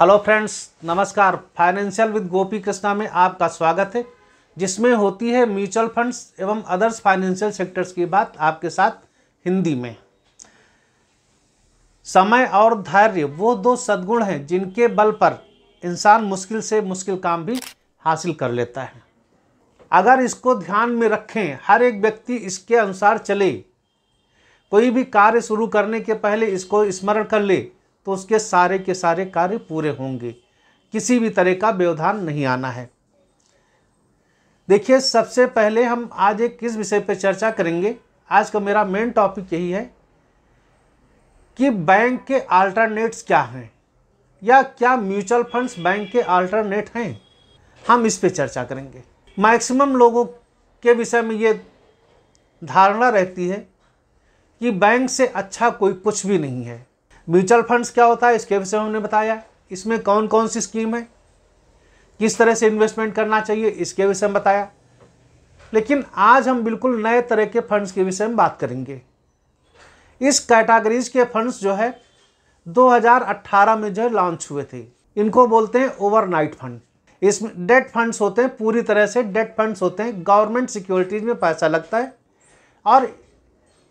hello friends नमस्कार financial with Gopi Krishna में आपका स्वागत है जिसमें होती है म्यूचुअल फंड्स एवं अदर्स फाइनेंशियल सेक्टर्स की बात आपके साथ हिंदी में समय और धैर्य वो दो सद्गुण हैं जिनके बल पर इंसान मुश्किल से मुश्किल काम भी हासिल कर लेता है अगर इसको ध्यान में रखें हर एक व्यक्ति इसके अनुसार चले कोई भी कार्य शुरू करने के पहले इसको स्मरण कर ले तो उसके सारे के सारे कार्य पूरे होंगे किसी भी तरह का व्यवधान नहीं आना है देखिए सबसे पहले हम आज एक किस विषय पर चर्चा करेंगे आज का मेरा मेन टॉपिक यही है कि बैंक के अल्टरनेट्स क्या हैं या क्या म्यूचुअल फंड्स बैंक के अल्टरनेट हैं हम इस पर चर्चा करेंगे मैक्सिमम लोगों के विषय में ये धारणा रहती है कि बैंक से अच्छा कोई कुछ भी नहीं है म्यूचुअल फंड्स क्या होता है इसके विषय में हमने बताया इसमें कौन कौन सी स्कीम है किस तरह से इन्वेस्टमेंट करना चाहिए इसके विषय में बताया लेकिन आज हम बिल्कुल नए तरह के फंड्स के विषय में बात करेंगे इस कैटागरीज के फंड्स जो है 2018 में जो है लॉन्च हुए थे इनको बोलते हैं ओवरनाइट फंड इसमें डेट फंड्स होते हैं पूरी तरह से डेट फंड्स होते हैं गवर्नमेंट सिक्योरिटीज में पैसा लगता है और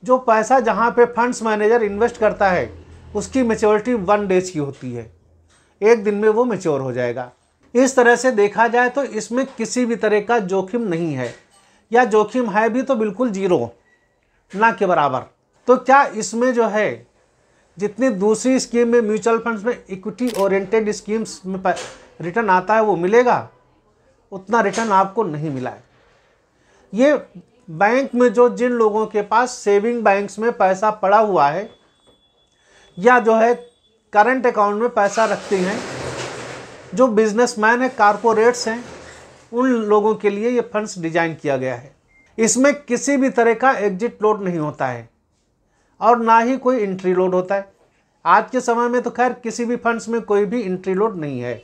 जो पैसा जहाँ पे फंड्स मैनेजर इन्वेस्ट करता है उसकी मेच्योरिटी वन डेज की होती है एक दिन में वो मेच्योर हो जाएगा इस तरह से देखा जाए तो इसमें किसी भी तरह का जोखिम नहीं है या जोखिम है भी तो बिल्कुल जीरो ना के बराबर तो क्या इसमें जो है जितनी दूसरी स्कीम में म्यूचुअल फंड्स में इक्विटी ओरिएंटेड स्कीम्स में रिटर्न आता है वो मिलेगा उतना रिटर्न आपको नहीं मिला है ये बैंक में जो जिन लोगों के पास सेविंग बैंक्स में पैसा पड़ा हुआ है या जो है करंट अकाउंट में पैसा रखती हैं जो बिजनेसमैन है कारपोरेट्स हैं उन लोगों के लिए ये फंड्स डिजाइन किया गया है इसमें किसी भी तरह का एग्जिट लोड नहीं होता है और ना ही कोई इंट्री लोड होता है आज के समय में तो खैर किसी भी फंड्स में कोई भी इंट्री लोड नहीं है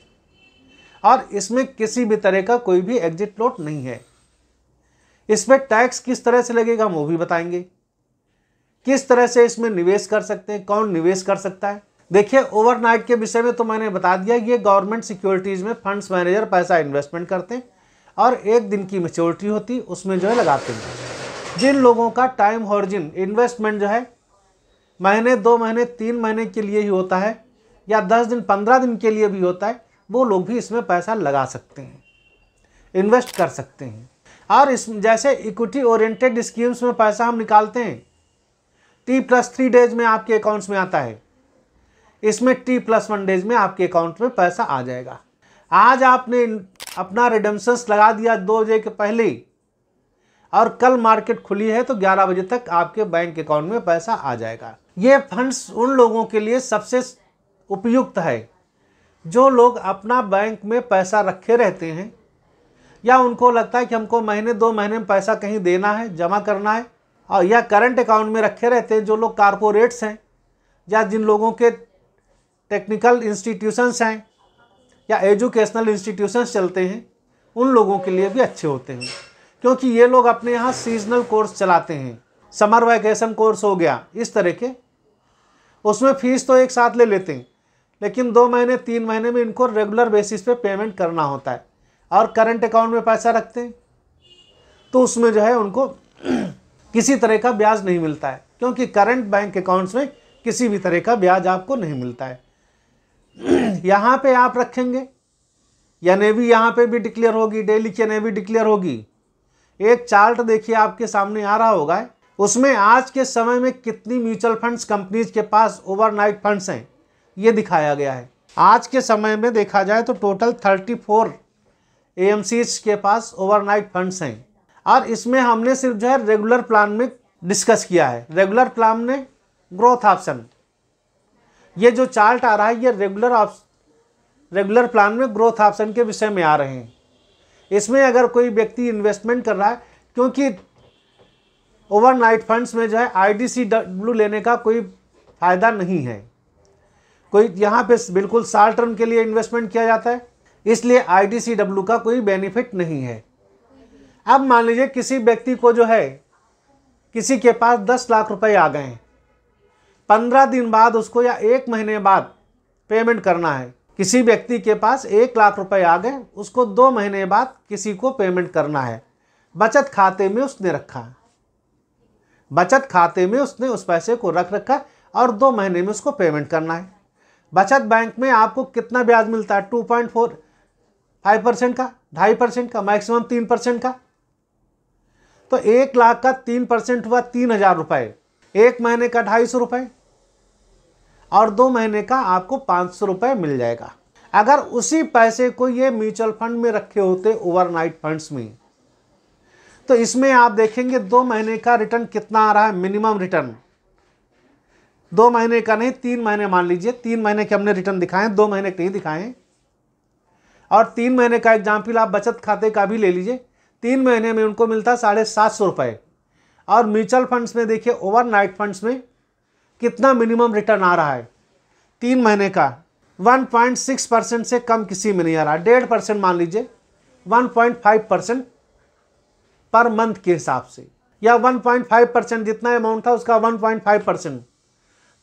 और इसमें किसी भी तरह का कोई भी एग्जिट लोड नहीं है इसमें टैक्स किस तरह से लगेगा हम वो भी बताएंगे किस तरह से इसमें निवेश कर सकते हैं कौन निवेश कर सकता है देखिए ओवरनाइट के विषय में तो मैंने बता दिया ये गवर्नमेंट सिक्योरिटीज़ में फंड्स मैनेजर पैसा इन्वेस्टमेंट करते हैं और एक दिन की मेच्योरिटी होती उसमें जो है लगाते हैं जिन लोगों का टाइम हॉर्जिन इन्वेस्टमेंट जो है महीने दो महीने तीन महीने के लिए ही होता है या दस दिन पंद्रह दिन के लिए भी होता है वो लोग भी इसमें पैसा लगा सकते हैं इन्वेस्ट कर सकते हैं और इस जैसे इक्विटी ओरिएंटेड स्कीम्स में पैसा हम निकालते हैं टी प्लस थ्री डेज में आपके अकाउंट्स में आता है इसमें टी प्लस वन डेज में आपके अकाउंट में पैसा आ जाएगा आज आपने अपना रिडम्सन्स लगा दिया दो बजे के पहले और कल मार्केट खुली है तो 11 बजे तक आपके बैंक अकाउंट में पैसा आ जाएगा ये फंड्स उन लोगों के लिए सबसे उपयुक्त है जो लोग अपना बैंक में पैसा रखे रहते हैं या उनको लगता है कि हमको महीने दो महीने में पैसा कहीं देना है जमा करना है और हाँ, या करंट अकाउंट में रखे रहते हैं जो लोग कारपोरेट्स हैं या जिन लोगों के टेक्निकल इंस्टीट्यूशंस हैं या एजुकेशनल इंस्टीट्यूशंस चलते हैं उन लोगों के लिए भी अच्छे होते हैं क्योंकि ये लोग अपने यहाँ सीजनल कोर्स चलाते हैं समर वैकेशन कोर्स हो गया इस तरह के उसमें फ़ीस तो एक साथ ले लेते हैं लेकिन दो महीने तीन महीने में इनको रेगुलर बेसिस पे पेमेंट करना होता है और करंट अकाउंट में पैसा रखते हैं तो उसमें जो है उनको किसी तरह का ब्याज नहीं मिलता है क्योंकि करंट बैंक अकाउंट्स में किसी भी तरह का ब्याज आपको नहीं मिलता है यहाँ पे आप रखेंगे या नेवी यहाँ पे भी डिक्लेयर होगी डेली की नेवी डिक्लेयर होगी एक चार्ट देखिए आपके सामने आ रहा होगा उसमें आज के समय में कितनी म्यूचुअल फंड्स कंपनीज के पास ओवरनाइट फंड्स हैं ये दिखाया गया है आज के समय में देखा जाए तो टोटल थर्टी फोर ए के पास ओवरनाइट फंड्स हैं और इसमें हमने सिर्फ जो है रेगुलर प्लान में डिस्कस किया है रेगुलर प्लान में ग्रोथ ऑप्शन ये जो चार्ट आ रहा है ये रेगुलर ऑप्शन रेगुलर प्लान में ग्रोथ ऑप्शन के विषय में आ रहे हैं इसमें अगर कोई व्यक्ति इन्वेस्टमेंट कर रहा है क्योंकि ओवरनाइट फंड्स में जो है आईडीसी डब्ल्यू लेने का कोई फ़ायदा नहीं है कोई यहाँ पे बिल्कुल शॉर्ट टर्म के लिए इन्वेस्टमेंट किया जाता है इसलिए आईडीसी डब्ल्यू का कोई बेनिफिट नहीं है अब मान लीजिए किसी व्यक्ति को जो है किसी के पास दस लाख रुपए आ गए पंद्रह दिन बाद उसको या एक महीने बाद पेमेंट करना है किसी व्यक्ति के पास एक लाख रुपए आ गए उसको दो महीने बाद किसी को पेमेंट करना है बचत खाते में उसने रखा बचत खाते में उसने उस पैसे को रख रखा और दो महीने में उसको पेमेंट करना है बचत बैंक में आपको कितना ब्याज मिलता है two point four five percent का ढाई परसेंट का मैक्सिमम तीन परसेंट का तो एक लाख का तीन परसेंट हुआ तीन हजार रुपए एक महीने का ढाई सौ रुपए और दो महीने का आपको पांच सौ रुपए मिल जाएगा अगर उसी पैसे को ये म्यूचुअल फंड में रखे होते ओवरनाइट फंड्स में तो इसमें आप देखेंगे दो महीने का रिटर्न कितना आ रहा है मिनिमम रिटर्न दो महीने का नहीं तीन महीने मान लीजिए तीन महीने के हमने रिटर्न दिखाए दो महीने के नहीं दिखाए और तीन महीने का एग्जाम्पल आप बचत खाते का भी ले लीजिए तीन महीने में उनको मिलता साढ़े सात सौ रुपये और म्यूचुअल फंड्स में देखिए ओवरनाइट फंड्स में कितना मिनिमम रिटर्न आ रहा है तीन महीने का 1.6 परसेंट से कम किसी में नहीं आ रहा डेढ़ परसेंट मान लीजिए 1.5 परसेंट पर मंथ के हिसाब से या 1.5 परसेंट जितना अमाउंट था उसका 1.5 परसेंट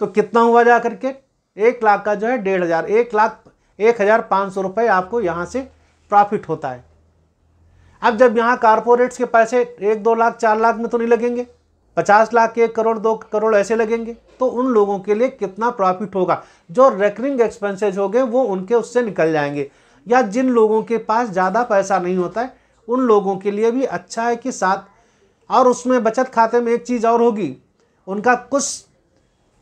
तो कितना हुआ जा करके एक लाख का जो है डेढ़ हज़ार एक लाख एक हज़ार पाँच सौ रुपये आपको यहाँ से प्रॉफिट होता है अब जब यहाँ कारपोरेट्स के पैसे एक दो लाख चार लाख में तो नहीं लगेंगे पचास लाख एक करोड़ दो करोड़ ऐसे लगेंगे तो उन लोगों के लिए कितना प्रॉफिट होगा जो रेकरिंग एक्सपेंसेस हो गए वो उनके उससे निकल जाएंगे या जिन लोगों के पास ज़्यादा पैसा नहीं होता है उन लोगों के लिए भी अच्छा है कि साथ और उसमें बचत खाते में एक चीज़ और होगी उनका कुछ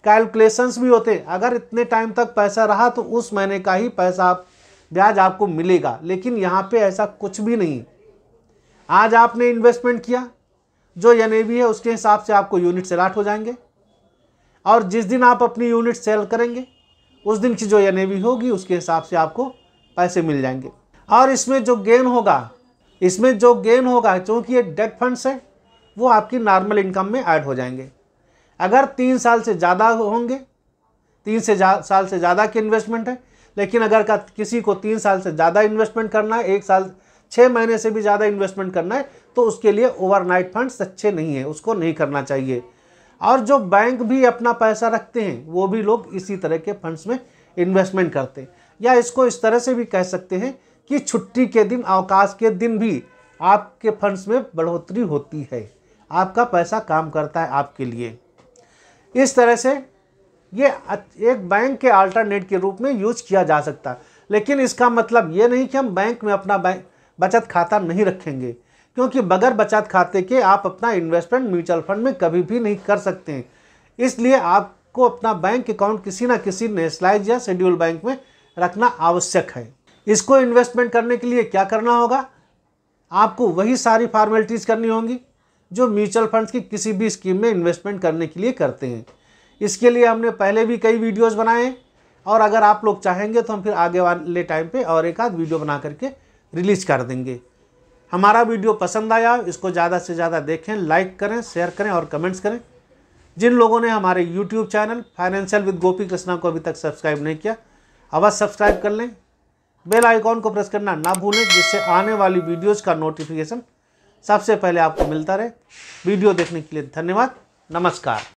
कैलकुलेशंस भी होते अगर इतने टाइम तक पैसा रहा तो उस महीने का ही पैसा आप ब्याज आपको मिलेगा लेकिन यहाँ पे ऐसा कुछ भी नहीं आज आपने इन्वेस्टमेंट किया जो एन है उसके हिसाब से आपको यूनिट सेलाट हो जाएंगे और जिस दिन आप अपनी यूनिट सेल करेंगे उस दिन की जो एन होगी उसके हिसाब से आपको पैसे मिल जाएंगे और इसमें जो गेन होगा इसमें जो गेन होगा क्योंकि ये डेट फंड्स है वो आपकी नॉर्मल इनकम में ऐड हो जाएंगे अगर तीन साल से ज़्यादा होंगे तीन से साल से ज़्यादा की इन्वेस्टमेंट है लेकिन अगर किसी को तीन साल से ज़्यादा इन्वेस्टमेंट करना है एक साल छः महीने से भी ज़्यादा इन्वेस्टमेंट करना है तो उसके लिए ओवरनाइट फंड्स अच्छे नहीं है उसको नहीं करना चाहिए और जो बैंक भी अपना पैसा रखते हैं वो भी लोग इसी तरह के फंड्स में इन्वेस्टमेंट करते हैं या इसको इस तरह से भी कह सकते हैं कि छुट्टी के दिन अवकाश के दिन भी आपके फंड्स में बढ़ोतरी होती है आपका पैसा काम करता है आपके लिए इस तरह से ये एक बैंक के अल्टरनेट के रूप में यूज किया जा सकता है लेकिन इसका मतलब ये नहीं कि हम बैंक में अपना बैंक बचत खाता नहीं रखेंगे क्योंकि बगैर बचत खाते के आप अपना इन्वेस्टमेंट म्यूचुअल फंड में कभी भी नहीं कर सकते हैं इसलिए आपको अपना बैंक अकाउंट किसी ना किसी नेशनलाइज या शेड्यूल बैंक में रखना आवश्यक है इसको इन्वेस्टमेंट करने के लिए क्या करना होगा आपको वही सारी फॉर्मेलिटीज़ करनी होंगी जो म्यूचुअल फंड्स की किसी भी स्कीम में इन्वेस्टमेंट करने के लिए करते हैं इसके लिए हमने पहले भी कई वीडियोस बनाए हैं और अगर आप लोग चाहेंगे तो हम फिर आगे वाले टाइम पे और एक आध वीडियो बना करके रिलीज़ कर देंगे हमारा वीडियो पसंद आया इसको ज़्यादा से ज़्यादा देखें लाइक करें शेयर करें और कमेंट्स करें जिन लोगों ने हमारे YouTube channel financial with Gopi Krishna को अभी तक सब्सक्राइब नहीं किया अवश्य सब्सक्राइब कर लें बेल आइकॉन को प्रेस करना ना भूलें जिससे आने वाली वीडियोज़ का नोटिफिकेशन सबसे पहले आपको मिलता रहे वीडियो देखने के लिए धन्यवाद नमस्कार